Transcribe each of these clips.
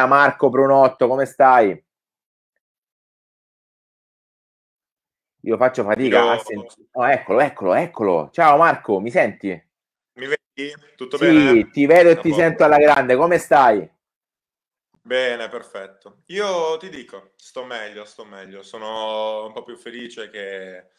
Ah, Marco Brunotto, come stai? Io faccio fatica Io... a sentire. Oh, eccolo, eccolo, eccolo. Ciao Marco, mi senti? Mi vedi? Tutto sì, bene? ti vedo e ti sento alla grande. Come stai? Bene, perfetto. Io ti dico, sto meglio, sto meglio. Sono un po' più felice che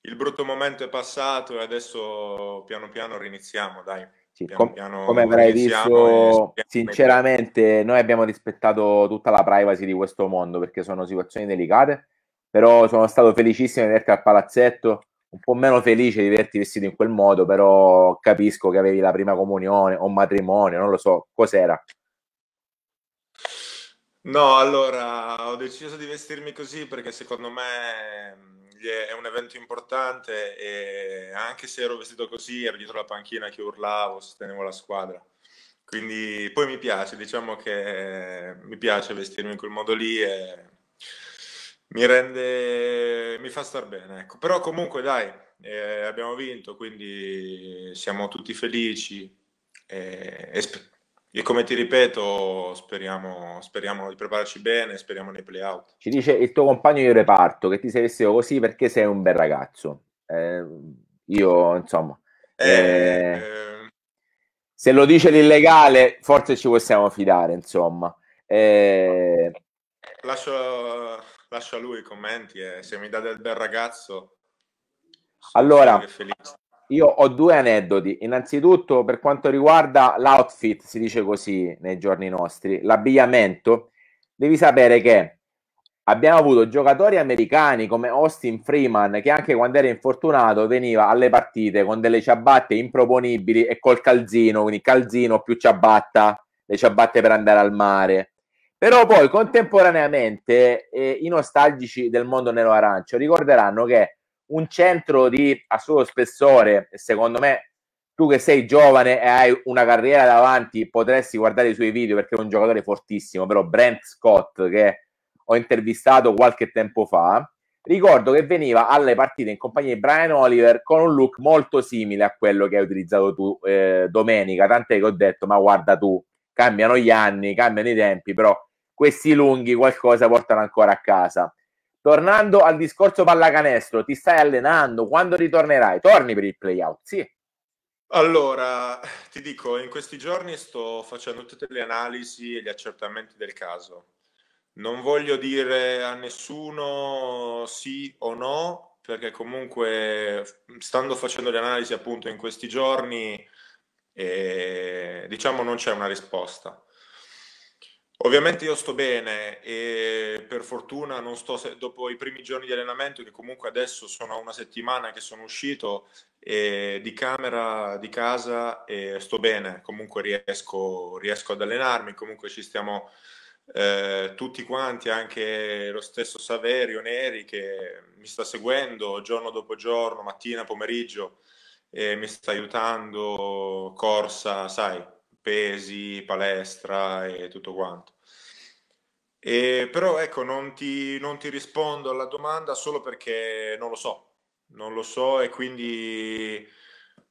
il brutto momento è passato e adesso piano piano riniziamo, dai. Sì, piano, piano come avrai visto, e... sinceramente noi abbiamo rispettato tutta la privacy di questo mondo perché sono situazioni delicate, però sono stato felicissimo di vederti al palazzetto, un po' meno felice di vederti vestito in quel modo, però capisco che avevi la prima comunione o matrimonio, non lo so, cos'era? No, allora ho deciso di vestirmi così perché secondo me famiglie, è un evento importante e anche se ero vestito così ero dietro la panchina che urlavo, sostenevo la squadra. Quindi poi mi piace, diciamo che eh, mi piace vestirmi in quel modo lì e mi rende, mi fa star bene. Ecco. Però comunque dai, eh, abbiamo vinto, quindi siamo tutti felici e, e sp- e come ti ripeto, speriamo, speriamo, di prepararci bene, speriamo nei playout. Ci dice il tuo compagno di reparto che ti sei vestito così perché sei un bel ragazzo. Eh, io, insomma, eh, eh, ehm, se lo dice l'illegale, forse ci possiamo fidare, insomma. Eh, lascio, lascio, a lui i commenti e se mi dà del bel ragazzo, allora, io ho due aneddoti. Innanzitutto, per quanto riguarda l'outfit, si dice così nei giorni nostri, l'abbigliamento, devi sapere che abbiamo avuto giocatori americani come Austin Freeman, che anche quando era infortunato veniva alle partite con delle ciabatte improponibili e col calzino, quindi calzino più ciabatta, le ciabatte per andare al mare. Però poi contemporaneamente eh, i nostalgici del mondo nero arancio ricorderanno che un centro di assoluto spessore, secondo me tu che sei giovane e hai una carriera davanti, potresti guardare i suoi video perché è un giocatore fortissimo, però Brent Scott che ho intervistato qualche tempo fa, ricordo che veniva alle partite in compagnia di Brian Oliver con un look molto simile a quello che hai utilizzato tu eh, domenica, tant'è che ho detto "Ma guarda tu, cambiano gli anni, cambiano i tempi, però questi lunghi qualcosa portano ancora a casa" tornando al discorso pallacanestro, ti stai allenando, quando ritornerai? Torni per il playout, sì. Allora, ti dico, in questi giorni sto facendo tutte le analisi e gli accertamenti del caso. Non voglio dire a nessuno sì o no, perché comunque stando facendo le analisi appunto in questi giorni, eh, diciamo non c'è una risposta. Ovviamente io sto bene e per fortuna non sto se- dopo i primi giorni di allenamento, che comunque adesso sono una settimana che sono uscito di camera, di casa e sto bene, comunque riesco, riesco ad allenarmi, comunque ci stiamo eh, tutti quanti, anche lo stesso Saverio Neri che mi sta seguendo giorno dopo giorno, mattina, pomeriggio, e mi sta aiutando, corsa, sai, pesi, palestra e tutto quanto. E, però ecco, non ti, non ti rispondo alla domanda solo perché non lo so, non lo so e quindi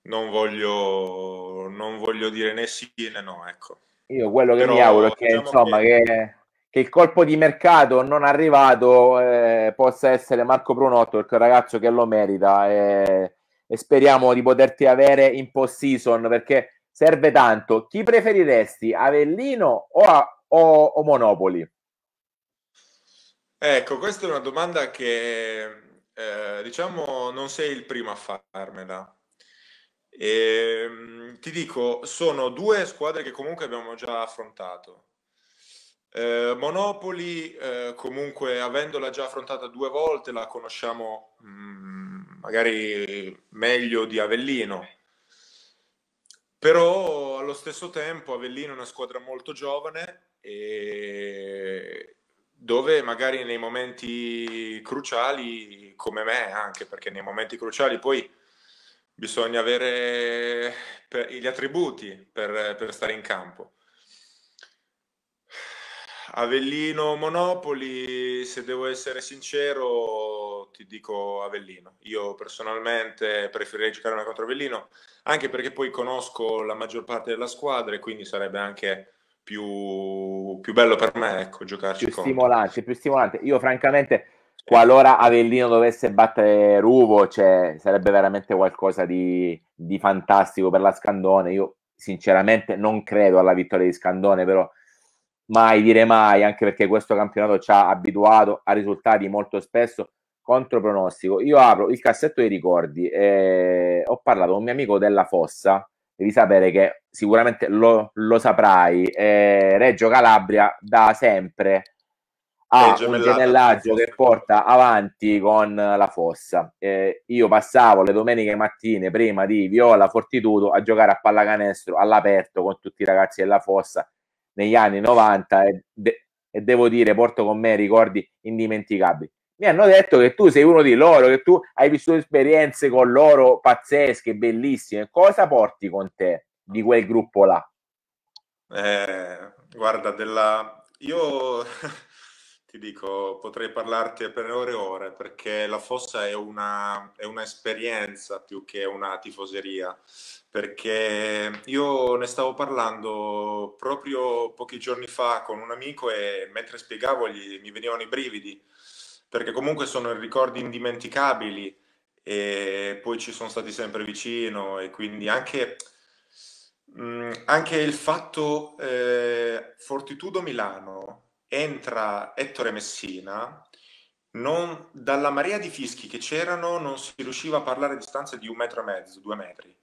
non voglio, non voglio dire né sì né no. Ecco. Io quello che però, mi auguro è che, diciamo insomma, che... che che il colpo di mercato non arrivato eh, possa essere Marco Pronotto, perché è un ragazzo che lo merita eh, e speriamo di poterti avere in post season perché serve tanto. Chi preferiresti, Avellino o, a, o, o Monopoli? Ecco, questa è una domanda che eh, diciamo non sei il primo a farmela. E, ehm, ti dico, sono due squadre che comunque abbiamo già affrontato. Eh, Monopoli, eh, comunque avendola già affrontata due volte, la conosciamo mh, mm, magari meglio di Avellino. Però allo stesso tempo Avellino è una squadra molto giovane e dove magari nei momenti cruciali, come me anche, perché nei momenti cruciali poi bisogna avere gli attributi per, per stare in campo Avellino Monopoli, se devo essere sincero, ti dico Avellino. Io personalmente preferirei giocare una contro Avellino, anche perché poi conosco la maggior parte della squadra e quindi sarebbe anche più, più bello per me ecco, giocarci. Più contro. stimolante, più stimolante. Io francamente, qualora Avellino dovesse battere Ruvo, cioè, sarebbe veramente qualcosa di, di fantastico per la Scandone. Io sinceramente non credo alla vittoria di Scandone, però mai dire mai, anche perché questo campionato ci ha abituato a risultati molto spesso contro pronostico. Io apro il cassetto dei ricordi e eh, ho parlato con un mio amico della Fossa, devi sapere che sicuramente lo, lo saprai, eh, Reggio Calabria da sempre ha eh, un gemellaggio che porta avanti con la Fossa. Eh, io passavo le domeniche mattine prima di Viola Fortitudo a giocare a pallacanestro all'aperto con tutti i ragazzi della Fossa negli anni 90 e, de- e devo dire porto con me ricordi indimenticabili mi hanno detto che tu sei uno di loro, che tu hai vissuto esperienze con loro pazzesche, bellissime. Cosa porti con te di quel gruppo là? Eh, guarda, della... io ti dico, potrei parlarti per ore e ore perché la fossa è, una, è un'esperienza più che una tifoseria. Perché io ne stavo parlando proprio pochi giorni fa con un amico e mentre spiegavo gli, mi venivano i brividi, perché comunque sono ricordi indimenticabili e poi ci sono stati sempre vicino e quindi anche, mh, mm, anche il fatto eh, Fortitudo Milano entra Ettore Messina, non, dalla marea di fischi che c'erano non si riusciva a parlare a distanze di un metro e mezzo, due metri.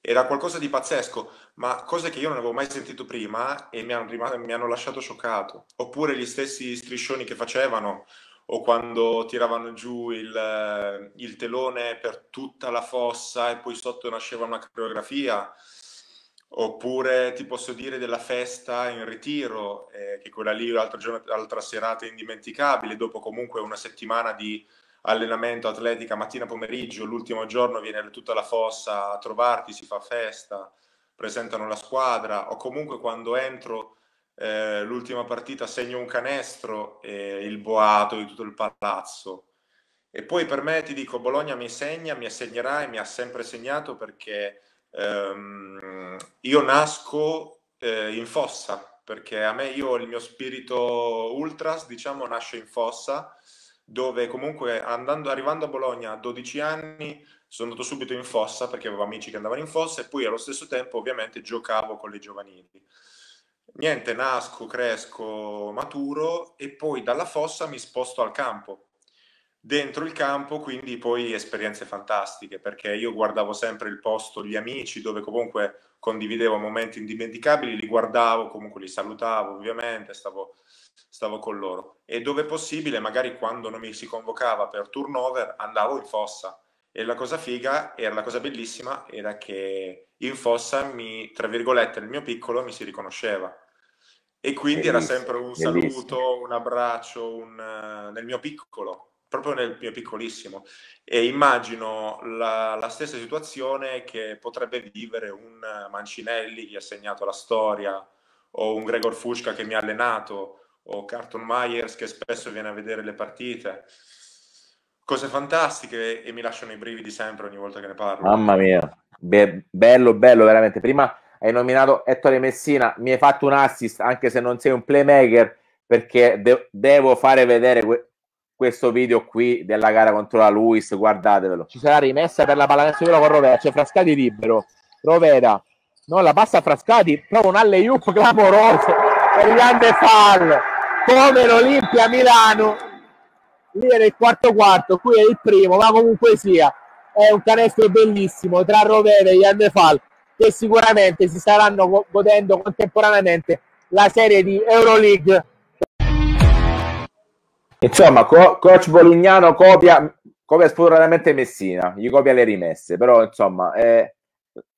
Era qualcosa di pazzesco, ma cose che io non avevo mai sentito prima e mi hanno, mi hanno lasciato scioccato. Oppure gli stessi striscioni che facevano, o quando tiravano giù il, il telone per tutta la fossa e poi sotto nasceva una coreografia oppure ti posso dire della festa in ritiro, eh, che quella lì l'altra, l'altra serata è indimenticabile, dopo comunque una settimana di allenamento atletica mattina pomeriggio, l'ultimo giorno viene tutta la fossa a trovarti, si fa festa, presentano la squadra o comunque quando entro eh, l'ultima partita segno un canestro e il boato di tutto il palazzo. E poi per me ti dico Bologna mi segna, mi assegnerà e mi ha sempre segnato perché ehm, io nasco eh, in fossa, perché a me io, il mio spirito ultras, diciamo, nasce in fossa, dove comunque andando, arrivando a Bologna a 12 anni sono andato subito in fossa perché avevo amici che andavano in fossa e poi allo stesso tempo ovviamente giocavo con le giovanili. Niente, nasco, cresco, maturo e poi dalla fossa mi sposto al campo dentro il campo, quindi poi esperienze fantastiche, perché io guardavo sempre il posto, gli amici, dove comunque condividevo momenti indimenticabili, li guardavo, comunque li salutavo ovviamente, stavo, stavo con loro. E dove possibile, magari quando non mi si convocava per turnover, andavo in fossa. E la cosa figa, era la cosa bellissima, era che in fossa mi, tra virgolette, il mio piccolo mi si riconosceva. E quindi bellissimo, era sempre un saluto, un abbraccio, un, eh, nel mio piccolo, proprio nel mio piccolissimo. E immagino la, la stessa situazione che potrebbe vivere un Mancinelli che ha segnato la storia, o un Gregor Fusca che mi ha allenato, o Carton Myers che spesso viene a vedere le partite. Cose fantastiche e mi lasciano i brividi sempre ogni volta che ne parlo. Mamma mia, Be- bello, bello, veramente. Prima hai nominato Ettore Messina, mi hai fatto un assist anche se non sei un playmaker perché de- devo fare vedere que- questo video qui della gara contro la Luis, guardatevelo. Ci sarà rimessa per la pallacanestro con Rovera, c'è Frascati libero. Rovera no, la passa a Frascati, proprio un alley-oop clamoroso, grande fall. Come l'Olimpia Milano. Lì era il quarto quarto, qui è il primo, ma comunque sia. È un canestro bellissimo tra Rovera e Ian De Fall che sicuramente si staranno godendo contemporaneamente la serie di Euroleague Insomma, co- coach Bolignano copia, copia spudoratamente Messina, gli copia le rimesse, però insomma, eh,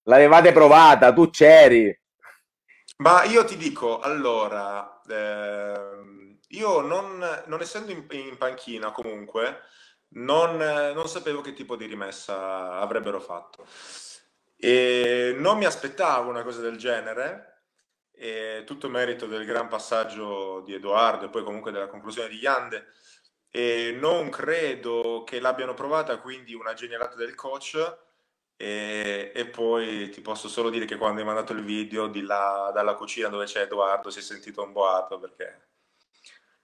l'avevate provata, tu c'eri. Ma io ti dico, allora, eh, io non, non essendo in, in, panchina comunque, non, non sapevo che tipo di rimessa avrebbero fatto. E non mi aspettavo una cosa del genere, e tutto merito del gran passaggio di Edoardo e poi comunque della conclusione di Yande. E non credo che l'abbiano provata, quindi una genialata del coach. E, e, poi ti posso solo dire che quando hai mandato il video di là, dalla cucina dove c'è Edoardo si è sentito un boato perché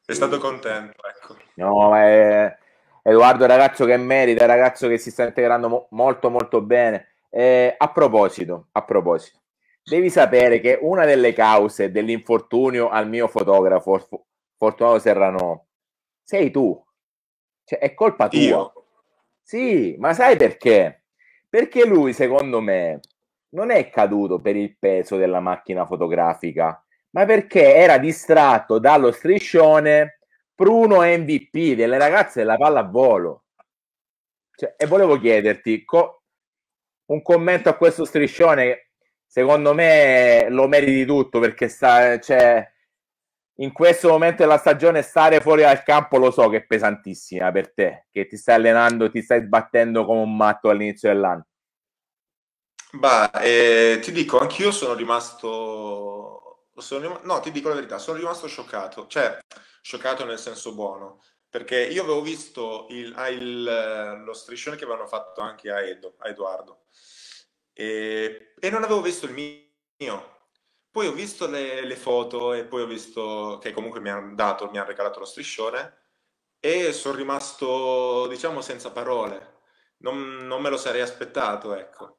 è stato contento. Ecco. No, è... Edoardo è ragazzo che merita, ragazzo che si sta integrando mo- molto molto bene. Eh, a proposito, a proposito, devi sapere che una delle cause dell'infortunio al mio fotografo Fortunato Serrano sei tu. Cioè, è colpa tua. Io. Sì, ma sai perché? Perché lui, secondo me, non è caduto per il peso della macchina fotografica, ma perché era distratto dallo striscione Pruno MVP delle ragazze della pallavolo. Cioè, e volevo chiederti co- un commento a questo striscione secondo me lo meriti tutto perché sta, cioè, in questo momento della stagione stare fuori dal campo lo so che è pesantissima per te, che ti stai allenando, ti stai sbattendo come un matto all'inizio dell'anno. Beh, eh, ti dico, anch'io sono rimasto, sono No, ti dico la verità, sono rimasto scioccato, cioè scioccato nel senso buono, perché io avevo visto il, il, lo striscione che avevano fatto anche a, Edo, a Edoardo e, eh, e non avevo visto il mio. Poi ho visto le, le, foto e poi ho visto che comunque mi hanno dato, mi hanno regalato lo striscione e sono rimasto, diciamo, senza parole. Non, non me lo sarei aspettato, ecco.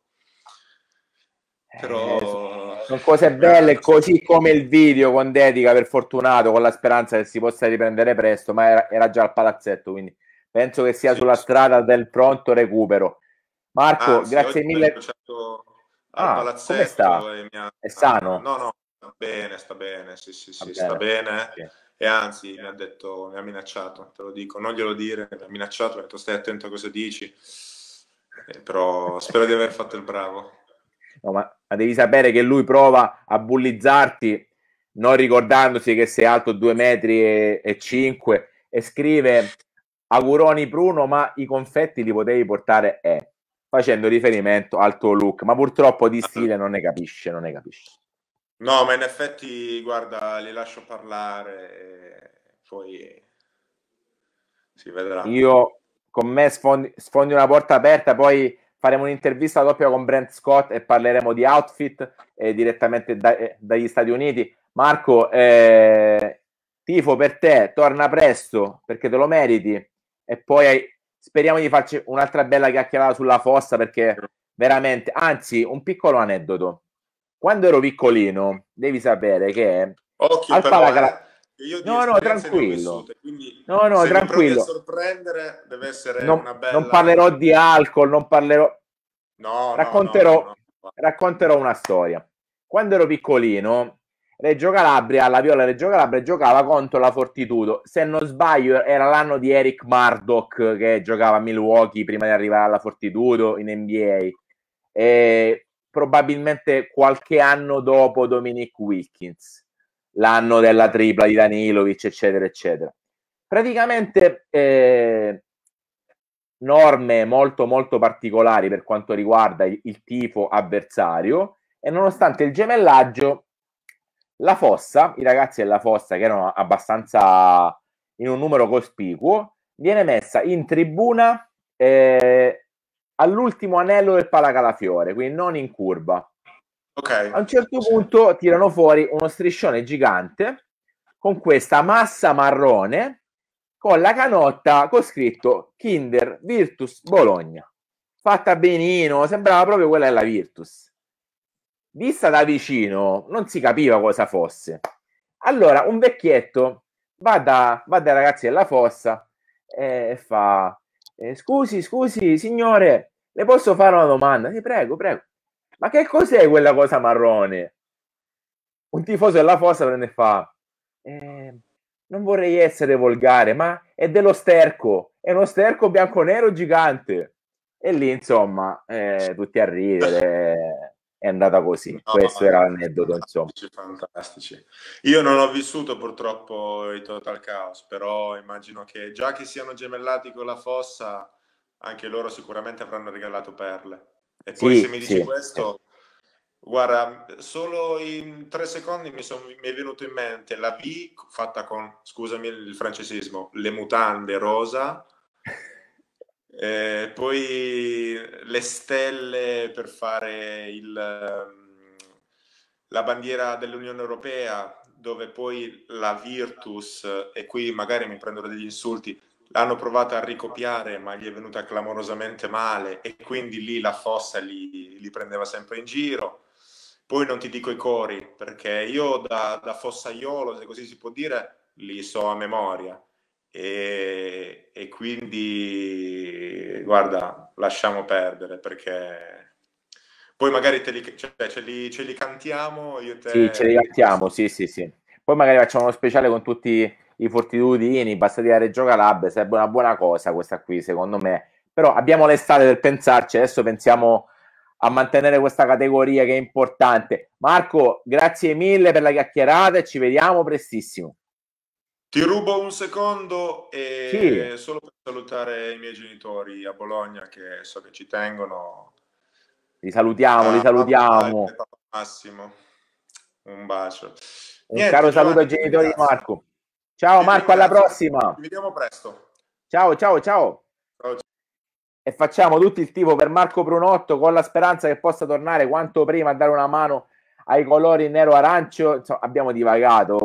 Eh, Però... sono cose belle, eh. così come il video con Dedica per Fortunato, con la speranza che si possa riprendere presto, ma era, era già al palazzetto, quindi penso che sia sulla strada del pronto recupero. Marco, Anzi, grazie mille. Ah, come sta? Ha... È sano? No, no, sta bene, sta bene, sì, sì, sì, sta bene. E anzi, mi ha detto, mi ha minacciato, te lo dico, non glielo dire, mi ha minacciato, mi ha detto stai attento a cosa dici. Eh, però spero di aver fatto il bravo. No, ma, ma devi sapere che lui prova a bullizzarti, non ricordandosi che sei alto 2 metri e, e 5, e scrive auguroni Bruno, ma i confetti li potevi portare eh facendo riferimento al tuo look, ma purtroppo di ah. stile non ne capisce, non ne capisce. No, ma in effetti, guarda, li lascio parlare, poi si vedrà. Io con me sfondi, sfondi una porta aperta, poi faremo un'intervista doppia con Brent Scott e parleremo di outfit eh, direttamente da, eh, dagli Stati Uniti. Marco, eh, tifo per te, torna presto perché te lo meriti e poi hai, Speriamo di farci un'altra bella chiacchierata sulla fossa perché veramente, anzi, un piccolo aneddoto. Quando ero piccolino, devi sapere che Occhio, al però, Palacal- eh, no, no, tranquillo. Vissute, no, no, tranquillo. sorprendere deve essere non, una bella... Non parlerò di alcol, non parlerò... No, racconterò, no, no, no. racconterò una storia. Quando ero piccolino, Reggio Calabria, la Viola Reggio Calabria giocava contro la Fortitudo. Se non sbaglio, era l'anno di Eric Murdoch che giocava a Milwaukee prima di arrivare alla Fortitudo in NBA. E probabilmente qualche anno dopo Dominic Wilkins, l'anno della tripla di Danilovic, eccetera, eccetera. Praticamente eh, norme molto, molto particolari per quanto riguarda il, il tifo avversario e nonostante il gemellaggio la Fossa, i ragazzi della Fossa che erano abbastanza in un numero cospicuo, viene messa in tribuna eh, all'ultimo anello del palacalafiore, quindi non in curva. Okay. A un certo punto tirano fuori uno striscione gigante con questa massa marrone con la canotta con scritto Kinder Virtus Bologna. Fatta benino, sembrava proprio quella della Virtus vista da vicino non si capiva cosa fosse. Allora, un vecchietto va, da, va dai ragazzi della fossa eh, e fa: eh, Scusi, scusi, signore, le posso fare una domanda? Ti prego, prego. Ma che cos'è quella cosa marrone? Un tifoso della fossa prende e fa: eh, Non vorrei essere volgare, ma è dello sterco. È uno sterco bianco-nero gigante. E lì, insomma, eh, tutti a ridere è andata così. No, Questo era l'aneddoto, insomma. Fantastici. Io non ho vissuto purtroppo i Total Chaos, però immagino che già che siano gemellati con la fossa, anche loro sicuramente avranno regalato perle. E poi sì, se mi dici sì, questo, sì. guarda, solo in tre secondi mi, son, mi è venuto in mente la B fatta con, scusami il francesismo, le mutande rosa eh, poi le stelle per fare il, ehm, la bandiera dell'Unione Europea, dove poi la Virtus, e qui magari mi prendono degli insulti, l'hanno provata a ricopiare, ma gli è venuta clamorosamente male, e quindi lì la fossa li, li prendeva sempre in giro. Poi non ti dico i cori, perché io da, da fossaiolo, se così si può dire, li so a memoria e, e, quindi guarda, lasciamo perdere perché poi magari te li, cioè, ce, li, ce li cantiamo. Io te... Sì, ce li cantiamo, sì, sì, sì. Poi magari facciamo uno speciale con tutti i fortitudini passati da Reggio Calabria, sarebbe una buona cosa questa qui, secondo me. Però abbiamo l'estate per pensarci, adesso pensiamo a mantenere questa categoria che è importante. Marco, grazie mille per la chiacchierata e ci vediamo prestissimo. Ti rubo un secondo e sì. solo per salutare i miei genitori a Bologna che so che ci tengono. Li salutiamo, ah, li salutiamo. Eh, Massimo, un bacio. Un Niente, caro saluto ai genitori grazie. di Marco. Ciao Ti Marco, alla prossima. Ci vediamo presto. Ciao, ciao, ciao, E facciamo tutti il tifo per Marco Brunotto con la speranza che possa tornare quanto prima a dare una mano ai colori nero-arancio. Abbiamo divagato.